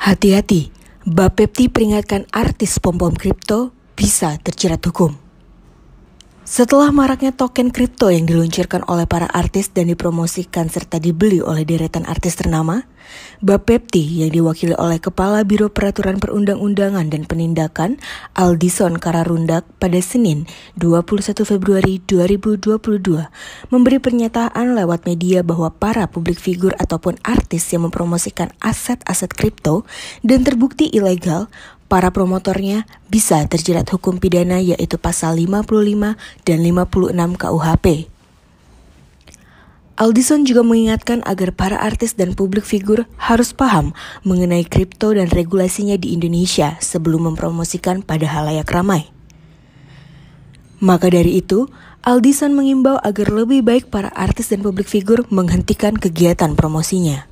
Hati-hati, Bapepti peringatkan artis pom-pom kripto bisa terjerat hukum. Setelah maraknya token kripto yang diluncurkan oleh para artis dan dipromosikan serta dibeli oleh deretan artis ternama, Bapepti yang diwakili oleh Kepala Biro Peraturan Perundang-undangan dan Penindakan Aldison Kararundak pada Senin 21 Februari 2022 memberi pernyataan lewat media bahwa para publik figur ataupun artis yang mempromosikan aset-aset kripto dan terbukti ilegal para promotornya bisa terjerat hukum pidana yaitu pasal 55 dan 56 KUHP. Aldison juga mengingatkan agar para artis dan publik figur harus paham mengenai kripto dan regulasinya di Indonesia sebelum mempromosikan pada halayak ramai. Maka dari itu, Aldison mengimbau agar lebih baik para artis dan publik figur menghentikan kegiatan promosinya.